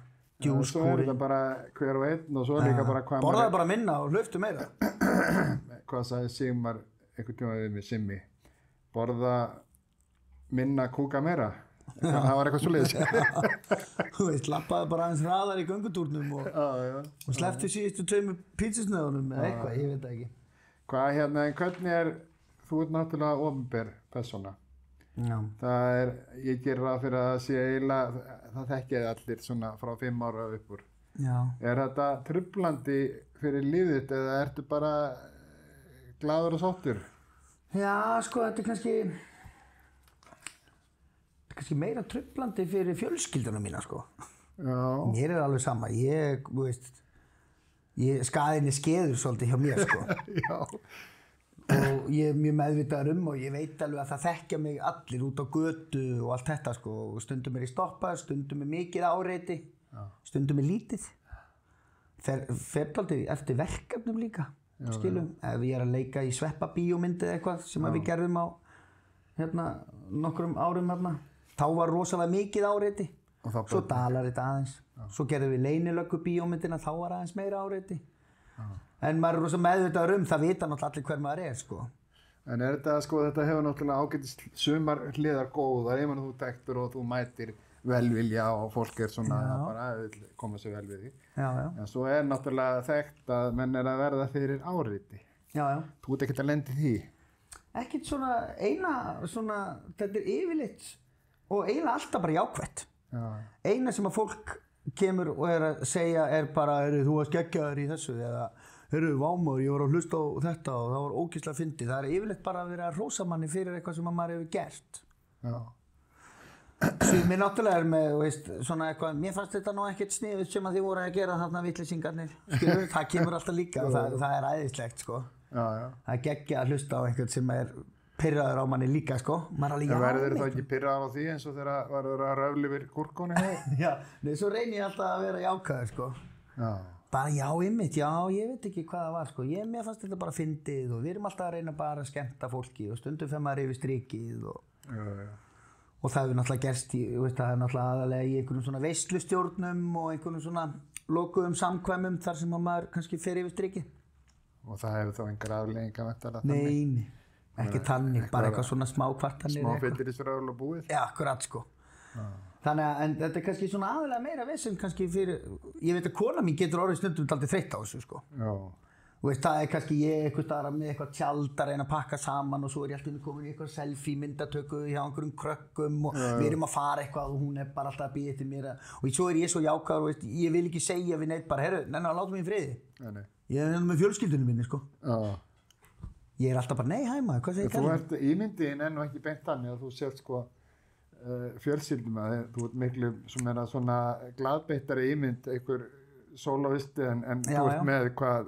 djúskúrin hver og einn og svo er líka bara borðaði bara minna og hlöftu meira hvað sagði Sigmar einhvern tíma við með Simmi borða minna kúka meira það var eitthvað svo leiðis þú veist, lappaði bara aðeins raðar í gangutúrnum og, og sleppti síðustu tveimur pítsisnöðunum eða eitthvað, ég veit ekki hvað hérna, en hvernig er þú er náttúrulega ofnbér persóna Já. það er, ég ger ráð fyrir að það sé eiginlega, það þekkjaði allir svona frá fimm ára uppur Já. er þetta trublandi fyrir líðitt eða ertu bara glæður og sóttur? Já, sko, þetta er kannski, þetta er kannski meira tröflandi fyrir fjölskyldunum mína, sko. Já. Mér er alveg sama, ég, þú veist, ég, skaðinni skeður svolítið hjá mér, sko. Já. Og ég er mjög meðvitaður um og ég veit alveg að það þekkja mig allir út á götu og allt þetta, sko. Stundum er ég stoppað, stundum er mikið áreiti, Já. stundum er lítið. Fer, fer aldrei eftir verkefnum líka skilum, ef ég er að leika í sveppabíómyndi eða eitthvað sem við gerðum á hérna nokkrum árum hérna, þá var rosalega mikið áreiti svo dalar þetta aðeins já. svo gerðum við leinilöku bíómyndina þá var aðeins meira áreiti já. en maður er rosalega meðvitaður um það vita náttúrulega allir hver maður er sko En er þetta sko, þetta hefur náttúrulega ágætist sumar hliðar góðar, einmann þú tektur og þú mætir velvilja og fólk er svona já. bara að koma sér vel við því já, já. en svo er náttúrulega þekkt að menn er að verða fyrir áriti þú ert ekkert að lendi því ekkert svona eina svona, þetta er yfirleitt og eiginlega alltaf bara jákvæmt eina sem að fólk kemur og er að segja er bara eru þú að skegja þér í þessu eða eru vámur, ég var að hlusta á þetta og það var ógísla fyndi, það er yfirleitt bara að vera að rosa manni fyrir eitthvað sem að maður hefur gert já Sumir náttúrulega er með, veist, svona eitthvað, mér fannst þetta ná ekkert sniðut sem að þið voru að gera þarna vittlisingarnir, skilur, það kemur alltaf líka og það, það er æðislegt, sko. Já, já. Það geggja að hlusta á einhvern sem er pyrraður á manni líka, sko. Maður er alveg, já, það er mitt. Það verður þá ekki pyrraður á því eins og þegar það verður að röfli við kurkunni. já, en þessu reynir ég alltaf að vera jákaður, sko. Já. Bara já, ymmit, já, ég veit ekki hvað það var sko, ég, mér fannst þetta bara fyndið og við erum alltaf að reyna bara að skemta fólki og stundum fyrir maður yfir strikið og... Já, já. Og það hefur náttúrulega gerst, í, veist, það hefur náttúrulega aðalega í einhvernum svona veistlustjórnum og einhvernum svona lokuðum samkvæmum þar sem maður kannski fer yfir strikki. Og það hefur þá einhver aflegginga vettar að þannig? Neini, ekki þannig, bara eitthvað svona smá kvartanir. Smá fyllir í sröðul og búið? Já, akkurat sko. Ah. Þannig að, en þetta er kannski svona aðalega meira vesen kannski fyrir, ég veit að kona mín getur orðið snöndum til aldrei þreytt á þessu sko. Já. Veist, það er kannski ég eitthvað starf með eitthvað tjald að reyna að pakka saman og svo er ég alltaf komin í eitthvað selfie myndatöku hjá einhverjum krökkum og ja, ja. við erum að fara eitthvað og hún er bara alltaf að býja eftir mér að, og svo er ég svo jákar og veist, ég vil ekki segja við neitt bara, herru, neina, láta mér í friði. Ja, ég er nefnilega hérna með fjölskyldunum minni, sko. Ég er alltaf bara, nei, hæma, hvað segir þú? Þú ert ímyndiðin enn og ekki beint þannig að þú sér sko uh, eh, fjölskyldum að þú ert miklu sem er að svona gladbeittari ímynd einhver sólavisti en, en já, þú ert já. með hvað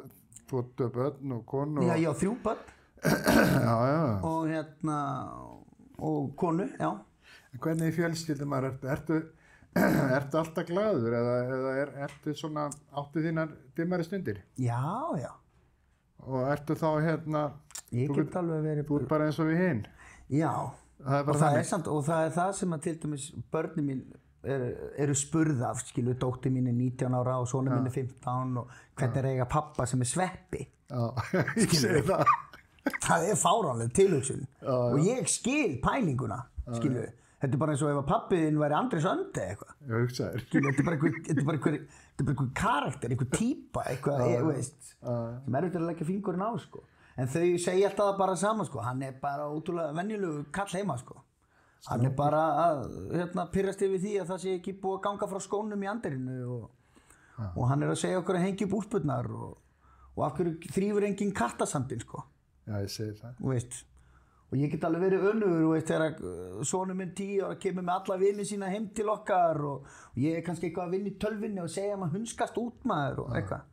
tvottu börn og konu já, já, þrjú börn já, já. og hérna og konu, já en hvernig fjölskyldum er þetta? ertu, ertu, ertu alltaf gladur eða, eða er, ertu svona áttu þínar dimmari stundir? já, já og ertu þá hérna ég get get, alveg verið þú er bara eins og við hinn já, það og, það samt, og það er það sem að til dæmis börnum mín er, eh, eru spurð af, skilu, dótti mín er 19 ára og sónu mín er 15 og hvernig er eiga pappa sem er sveppi? Já, ég segi það. Það er fáránlega tilhugsun og ég skil pælinguna, skilu. Þetta er bara eins og ef að pappiðinn væri Andris Öndi eitthvað. Já, hugsaður. Þetta er bara einhver, einhver karakter, einhver týpa, eitthvað, ég eh, veist, sem erfitt er að leggja fingurinn á, sko. En þau segja alltaf bara saman, sko, hann er bara ótrúlega venjulegu kall heima, sko hann er bara að hérna, pyrrast yfir því að það sé ekki búið að ganga frá skónum í andirinu og, og hann er að segja okkur að hengja upp úrspunnar og, og af hverju þrýfur enginn kattasandin sko. Já, ég segi það. Veist, og ég get alveg verið önnur veist, þegar uh, sónum minn tíu ára kemur með alla vinið sína heim til okkar og, og ég er kannski eitthvað að vinna í tölvinni og segja að maður hunskast út maður og eitthvað.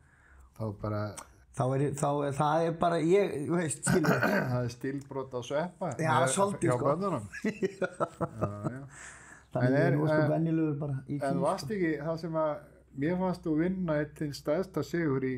Þá bara þá er, þá er það er bara ég, veist, skilur það er stilbrot á sveppa já, svolítið sko já, já. þannig er, er sko vennilegur bara í kýr en sko. varst ekki það sem að mér fannst þú vinna eitt stæðsta sigur í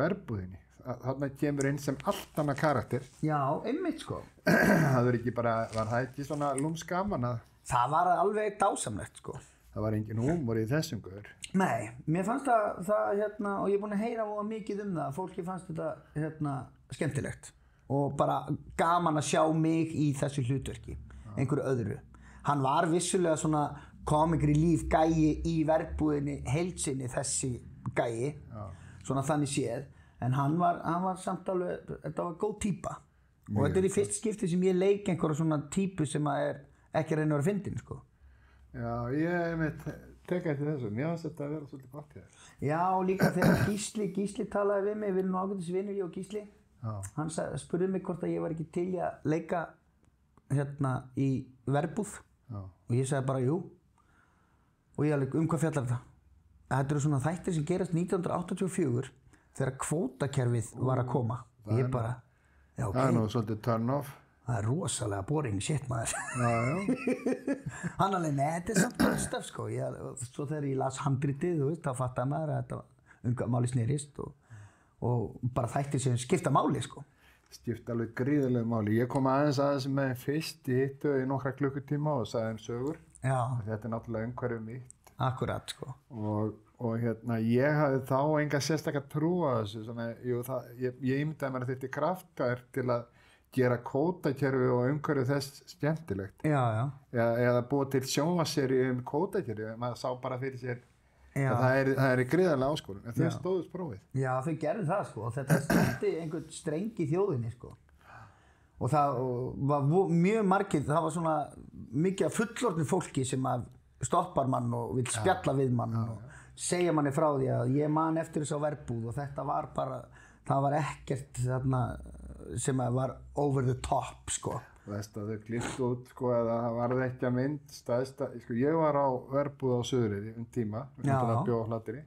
verbuðinni þarna kemur inn sem allt annað karakter já, einmitt sko það var ekki bara, var það ekki svona lúmskaman að það var alveg dásamlegt sko það var engin húmor í þessum guður Nei, mér fannst það, það hérna, og ég er búin að heyra mjög mikið um það, fólki fannst þetta hérna, skemmtilegt og bara gaman að sjá mig í þessu hlutverki, einhverju öðru. Hann var vissulega svona comic relief gæi í verbúðinni, heilsinni þessi gæi, Já. svona þannig séð, en hann var, hann var samt alveg, þetta var góð týpa og þetta er í fyrst skipti sem ég leik einhverja svona týpu sem er ekki reynur að fyndin, sko. Já, ég, einmitt teka eftir þessu, mér finnst þetta að vera svolítið gott í það. Já, líka þegar Gísli, Gísli talaði við mig, við erum ágætis vinnur ég og Gísli, Já. hann spurði mig hvort að ég var ekki til í að leika hérna í verbúð Já. og ég sagði bara jú og ég alveg um hvað fjallar það. Þetta eru svona þættir sem gerast 1984 þegar kvótakerfið var að koma. Ég bara, já ok. Það er nú svolítið turn off það er rosalega boring shit maður hann alveg, neða, þetta er samt stöf sko, ég, svo þegar ég las handritið veist, þá fattar maður að þetta unga um máli snýrist og, og bara þættir sem skipta máli sko skipta alveg gríðilega máli ég kom aðeins aðeins með fyrst ég hittu í nokkra klukkutíma og sagði um sögur þetta er náttúrulega umhverfið mitt akkurat sko og, og hérna, ég hafði þá enga sérstaklega trú að þessu svona, jú, það, ég, ég ímdaði mér að þetta er kraftar til að gera kótakerfi og umhverju þess skemmtilegt já, já. Eða, eða búa til sjómaserju um kótakerfi maður sá bara fyrir sér það er, það er gríðarlega áskorun en þau stóðu sprófið já þau gerði það sko þetta stótti einhvern streng í þjóðinni sko og það var mjög margir það var svona mikið fullorðin fólki sem stoppar mann og vil spjalla við mann já, og segja manni frá því að ég man eftir þess að verðbúð og þetta var bara það var ekkert þarna sem var over the top sko veist að þau klýft út sko eða það varði ekki að mynd staðista, sko ég var á verbuð á söðrið um tíma, undan að bjóða hlattir í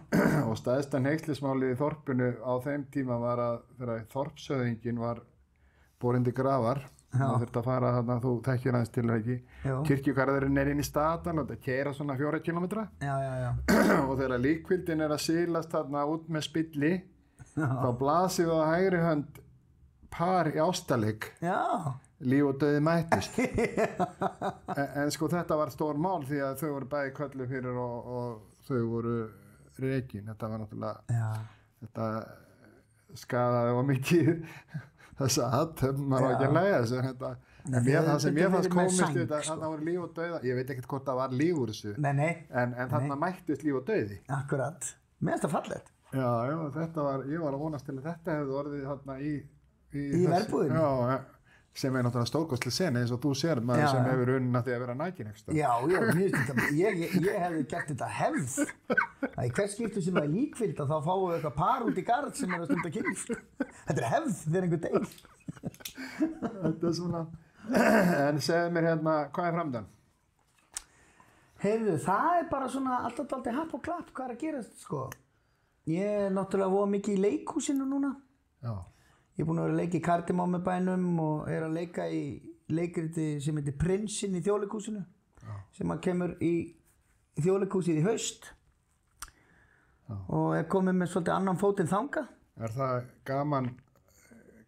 og staðistan heikslismáli í þorpunu á þeim tíma var að þegar þorpsöðingin var borindi gravar það þurfti að fara þannig að þú tekjir aðeins til ekki kirkjugarðurinn er inn í statan og þetta kera svona fjóra kilómetra og þegar líkvildin er að sílast þarna út með spilli já. þá blasið á hægri hönd par í ástaleg líf og döði mættist en, en sko þetta var stór mál því að þau voru bæði kvöllu fyrir og, og þau voru reygin, þetta var náttúrulega Já. þetta skadaði og mikið þess að maður var ekki að læga þessu þetta En mér, það sem ég fannst komist við þetta, sko. þarna voru líf og dauða, ég veit ekkert hvort það var líf úr þessu, nei, nei, en, en þarna mættist líf og dauði. Akkurat, mér finnst það fallet. Já, já, þetta var, ég var að vonast til að þetta hefði orðið þarna í í, í verbúðinu já, sem er náttúrulega stórkostli sena eins og þú sér maður já, sem hefur unna því að vera nækin já, já, ég, ég hefði gert þetta hefð það er hvers skiptu sem það er líkvild að þá fáum við eitthvað par út í gard sem er að stunda kynst þetta er hefð þegar einhver deil þetta er svona en segð mér hérna, hvað er framdann? Heiðu, það er bara svona alltaf alltaf happ og klapp hvað er að gera þetta sko ég er náttúrulega voða mikið í leikúsinu núna já Ég er búin að vera að leika í kardimámebænum og er að leika í leikriti sem heitir Prinsinn í þjóðleikúsinu Já. sem að kemur í þjóðleikúsið í haust Já. og er komið með svolítið annan fótinn þanga. Er það gaman,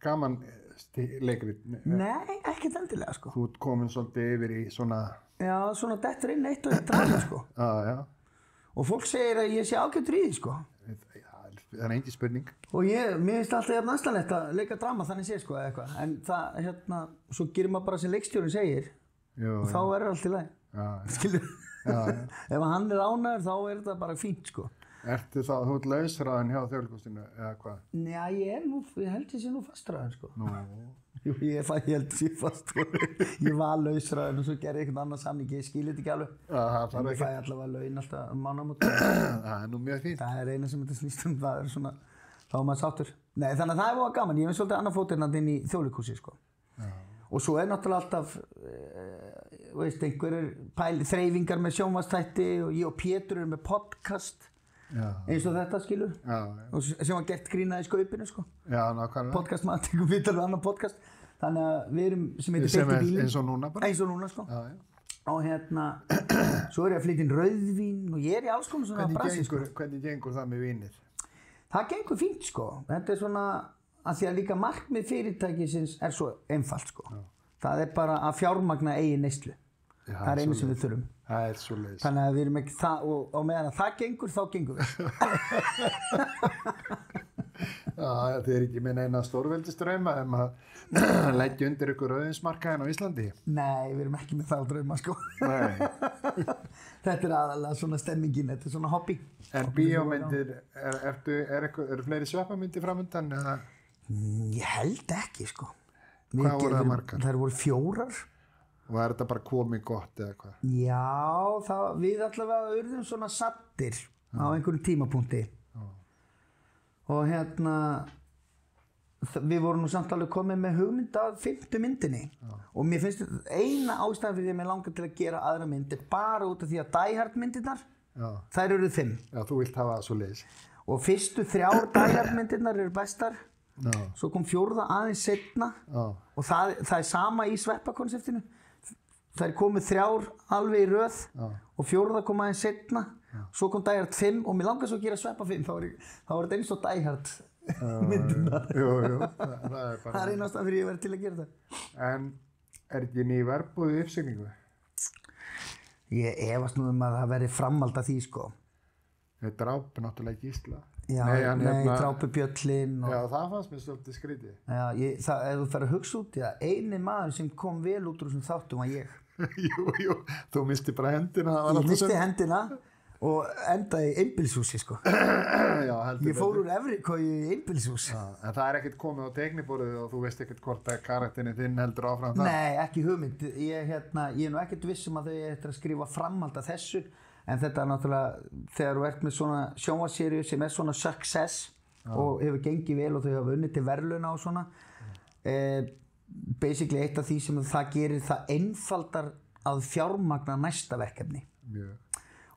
gaman leikrit? Nei, ekkert endilega sko. Þú ert komin svolítið yfir í svona... Já, svona dettur inn eitt og eitt drafn sko. Já, já. Og fólk segir að ég sé ágætt ríði sko það er einnig spurning og ég, mér finnst alltaf jafn aðstæðanlegt að leika drama þannig sé sko eitthvað en það, hérna, svo gerir maður bara sem leikstjórun segir já, og þá verður allt í læg skilur ef hann er ánæður þá er þetta bara fínt sko Ertu þá, þú ert lausræðin hjá þjóðlugustinu eða hvað? Njá, ég er nú, ég held þessi nú fastræðin sko Nú, Jú, ég, ég held að ég fannst sko. ég var lausraður og svo gerði einhvern annan samning ég skilir þetta ekki alveg það fæ allavega laun alltaf um mánamót það er nú mjög fínt það er eina sem þetta snýst um það er svona þá er maður sáttur Nei, þannig að það er búin gaman ég finnst svolítið annar fótirnandi inn í þjóðleikúsi sko. og svo er náttúrulega alltaf e, veist, einhverjir þreyfingar með sjónvastætti og ég og Pétur er með podcast Já. eins og þetta skilur já, já. sem var gert grínað í skaupinu sko. podcast maður tekur vitt alveg annar podcast þannig að við erum sem heitir beitt í bílinn eins og núna bara eins og núna sko já, já. og hérna svo er ég að flytja inn rauðvín og ég er í alls konar svona brasi sko hvernig gengur það með vinnir? það gengur fínt sko þetta er svona að því að líka markmið fyrirtækisins er svo einfalt sko já. það er bara að fjármagna eigin neistlu það er einu sem við þurfum Það er svo leiðis. Þannig að við erum ekki það og, og meðan það gengur þá gengur við. Já, þið er ekki minn eina stórveldistrauma ef um maður leggja undir ykkur auðinsmarkaðin á Íslandi. Nei, við erum ekki með þá drauma sko. þetta er aðalega svona stemmingin, þetta er svona hobby. En bíómyndir, er, er, er, eru fleiri sveppamyndir framöndan? Mm, ég held ekki sko. Hvað Mikið, voru það margar? Það eru voru fjórar. Og er þetta bara komið gott eða hvað? Já, það, við allavega auðvitaðum svona sattir á einhverju tímapunkti og hérna við vorum nú samt alveg komið með hugmynda fyrntu myndinni Já. og mér finnst eina ástæðan fyrir því að mér langar til að gera aðra myndir bara út af því að dæhært myndirnar Já. þær eru þimm og fyrstu þrjár dæhært myndirnar eru bestar Já. svo kom fjórða aðeins setna og það, það er sama í sveppakonceptinu þær komið þrjár alveg í röð og fjórða kom aðeins setna svo kom Die Hard 5 og mér langar svo að gera sveppa 5 þá er þetta eins og Die Hard myndunar það er einast af því að ég verði til að gera það en er þetta nýjum verbuðu uppsegningu? ég efast nú um að það veri framald að því sko það er drápi náttúrulega ekki ísla Já, nei, hann, nei hefna, drápi bjöllin og... Já, það fannst mér svolítið skrítið. Já, ég, það, ef þú fer að hugsa út í það, eini maður sem kom vel út úr þessum þáttum var ég. jú, jú, þú misti bara hendina. Ég misti hendina, og endaði í einbilshúsi sko Já, ég fór úr Efrikói í einbilshúsi en það er ekkert komið á tegniborðu og þú veist ekkert hvort að karakterinu þinn heldur áfram það nei ekki hugmynd ég, hérna, ég er nú ekkert vissum að þau er eftir að skrifa framhald að þessu en þetta er náttúrulega þegar þú ert með svona sjónvarsýrju sem er svona success Já. og hefur gengið vel og þau hafa unnið til verðluna og svona eh, basically eitt af því sem það gerir það einfaldar að fjármagna næsta verkefni mjög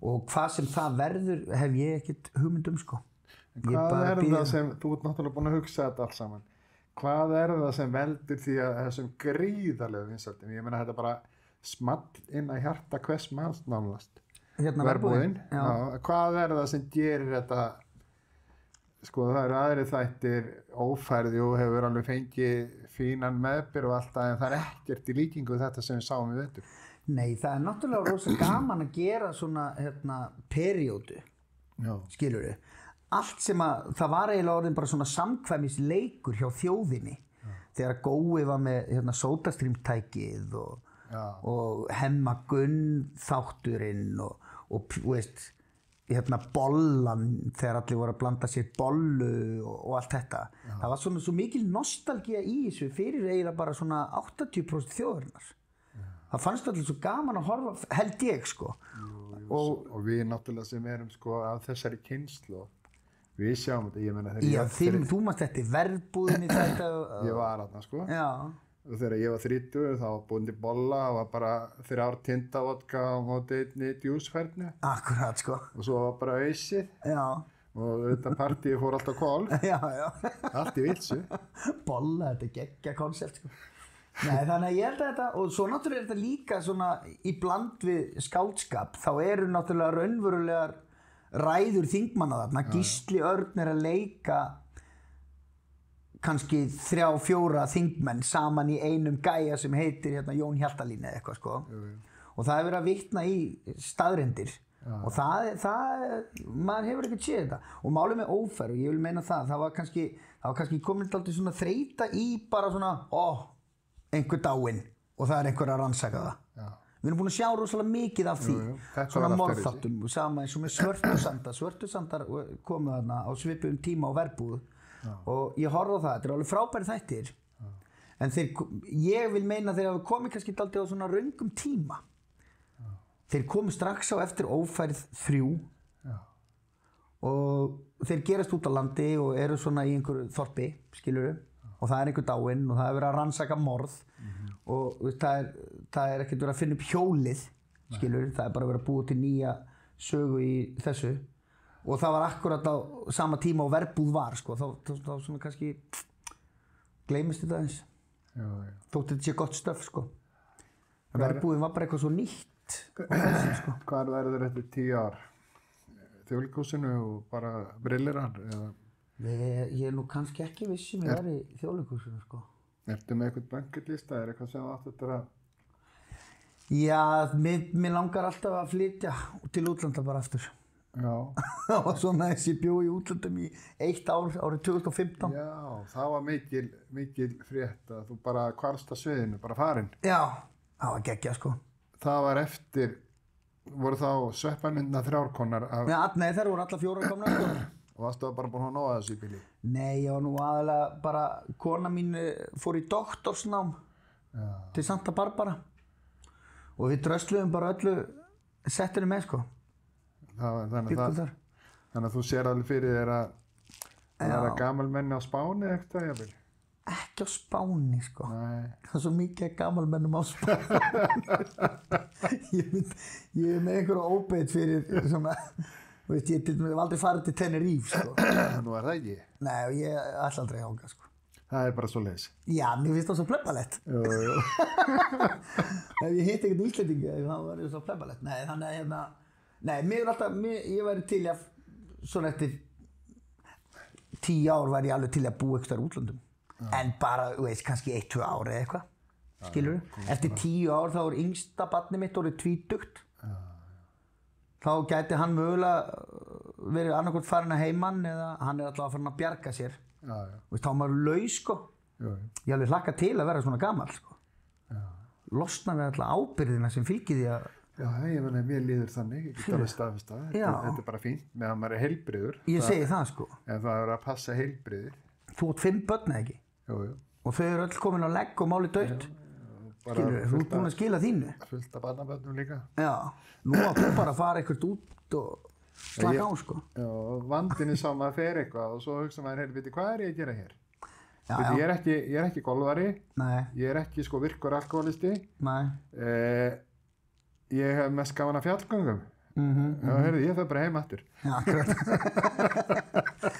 og hvað sem það verður hef ég ekkert hugmyndum sko. Hvað er það sem, þú ert náttúrulega búin að hugsa þetta alls saman, hvað er það sem veldur því að þessum gríðarlegu vinsaldum, ég menna þetta bara small inn að hjarta hvers manns nánast, hérna verbúðin, hvað er það sem gerir þetta, sko það eru aðri þættir ófærði og hefur alveg fengið fínan meðbyr og allt það en það er ekkert í líkingu þetta sem við sáum við vettur. Nei, það er náttúrulega rosalega gaman að gera svona hérna, perjódu, skilur þau. Allt sem að, það var eiginlega orðin bara svona samkvæmisleikur hjá þjóðinni. Já. Þegar Gói var með hérna, sótastrýmtækið og, og hemmagunn þátturinn og, og veist, hérna, bollan þegar allir voru að blanda sér bollu og, og allt þetta. Já. Það var svona svo mikil nostalgíja í þessu fyrir eiginlega bara svona 80% þjóðurnar það fannst allir svo gaman að horfa, held ég sko. Jú, jú, og, og við náttúrulega sem erum sko af þessari kynslu, við sjáum þetta, ég menna þegar já, ég... Þeim, þú mannst þetta í verðbúðinni þetta. Ég var aðna sko. Já. Og þegar ég var 30 þá var búinn til bolla, það var bara þeirra ár tindavodka á móti einni djúsferðni. Akkurát sko. Og svo var bara auðsið. Já. Og þetta partíi fór alltaf kól. Já, já. Allt í vilsu. Bolla, þetta er geggja koncept sko. Nei, þannig að ég held að þetta, og svo náttúrulega er þetta líka svona í bland við skáldskap, þá eru náttúrulega raunverulegar ræður þingmanna þarna, ja. gísli örn er að leika kannski þrjá fjóra þingmenn saman í einum gæja sem heitir hérna, Jón Hjaltalín eða eitthvað sko jú, jú. og það er verið að vittna í staðrindir ja. og það, það, maður hefur ekkert séð þetta og málið með óferð og ég vil meina það, það var kannski, það var kannski komin alltaf svona þreita í bara svona, óh, oh, einhver dáinn og það er einhver að rannsaka það. Já. Við erum búin að sjá rosalega mikið af því, jú, jú. svona morðþáttum, sama eins og með svörtusandar. Svörtusandar komu þarna á svipum tíma á verbúðu Já. og ég horfði á það, þetta er alveg frábæri þættir. Já. En þeir, ég vil meina þeir hafa komið kannski alltaf á svona raungum tíma. Já. Þeir komu strax á eftir ófærið þrjú og þeir gerast út á landi og eru svona í einhverju þorpi, skiluru og það er einhver dáinn og það er verið að rannsaka morð mm -hmm. og veist, það er, er ekkert verið að finna upp hjólið, skilur, Nei. það er bara verið að búa til nýja sögu í þessu og það var akkurat á sama tíma og verbúð var, sko, þá, þá, þá svona kannski gleymist þetta eins, þótti þetta sé gott stöf, sko. En verbúðin var bara eitthvað svo nýtt og þessum, sko. Hvað verður þetta tíu ár? Þjólkúsinu og bara brillerar eða? Nei, ég er nú kannski ekki vissið um mér er, í þjóðleikursinu sko. Ertu með eitthvað bankillista, er eitthvað sem átt þetta að... Já, mér, mér langar alltaf að flytja til útlanda bara aftur. Já. Það var svona þess að ég bjóð í útlandum í eitt ár, árið 2015. Já, það var mikil, mikil frétt að þú bara kvarsta sviðinu, bara farin. Já, það var geggja sko. Það var eftir, voru þá sveppanundna þrjárkonar af... Já, nei, þær voru alla fjóra komna sko og varstu það bara búin að nóða þessu í bíli? Nei, ég var nú aðalega bara kona mín eh, fór í doktorsnám Já. til Santa Barbara og við drösluðum bara öllu settinu með sko það, þannig, að það, þannig að þú sér alveg fyrir þér að það er að gamal menni á spáni eitthvað ég vil ekki á spáni sko Nei. það er svo mikið gammalmennum á spáni ég, mynd, ég er með einhverja óbeitt fyrir svona Þú veist, ég hef aldrei farið til Tenerife, sko. Nú er það ekki? Nei, og ég ætla aldrei að hanga, sko. Það er bara svo leiðis. Já, mér finnst það svo plebbalett. Jú, jú. Ef ég hitt eitthvað útlendingi, þá verður það svo plebbalett. Nei, þannig að hérna... Nei, mér er alltaf... Mér, ég væri til að... Svona eftir... Tíu ár væri ég alveg til að bú eitthvað í útlöndum. Já. En bara, þú veist, kannski eitt, tvö ári eða eitthvað. Skilur þú? Eftir tíu ár þá er yngsta barni mitt orðið tvítugt þá gæti hann mögulega verið annarkot farin að heimann eða hann er alltaf farin að bjarga sér já, já. Veist, þá er maður lau sko já, ég alveg hlakka til að vera svona gammal sko. losna við alltaf ábyrðina sem fylgir því að já, ég meina, mér líður þannig ég get alveg hm. staðfist að þetta, þetta er bara fínt meðan maður er heilbriður ég segi það sko en það er að passa heilbriður þú átt fimm börn eða ekki og þau eru öll komin á legg og máli dött Skilur, þú ert búin að skila þínu. Fullt af barnaböndum líka. Já, nú áttu bara að fara eitthvað út og slaka ég, á sko. Já, vandinni sá maður að fer eitthvað og svo hugsa maður, hey, viti, hvað er ég að gera hér? Já, viti, ég, er ekki, ég er ekki golvari, Nei. ég er ekki sko virkur alkoholisti, eh, ég hef mest gafan að fjallgöngum. Mm -hmm, Já, mm -hmm. heyrðu, ég þarf bara heim aftur. Já, akkurat.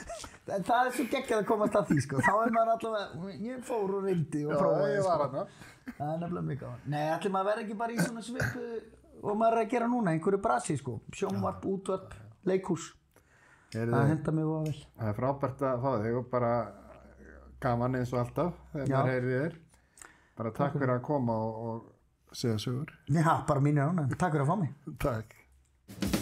en það er svo geggjað að komast að því sko. þá er maður allavega, ég fór og reyndi og prófaði sko. það er nefnilega mjög gáð Nei, ætlum maður verði ekki bara í svona svipu og maður er að gera núna einhverju brasi sko. sjónvarp, útvarp, leikús það henda mig ofað vel Það er frábært að fá þig og bara gaman eins og alltaf þegar maður heyrir þér bara takk fyrir að koma og, og segja sögur Já, bara mínu rána, takk fyrir að fá mig Takk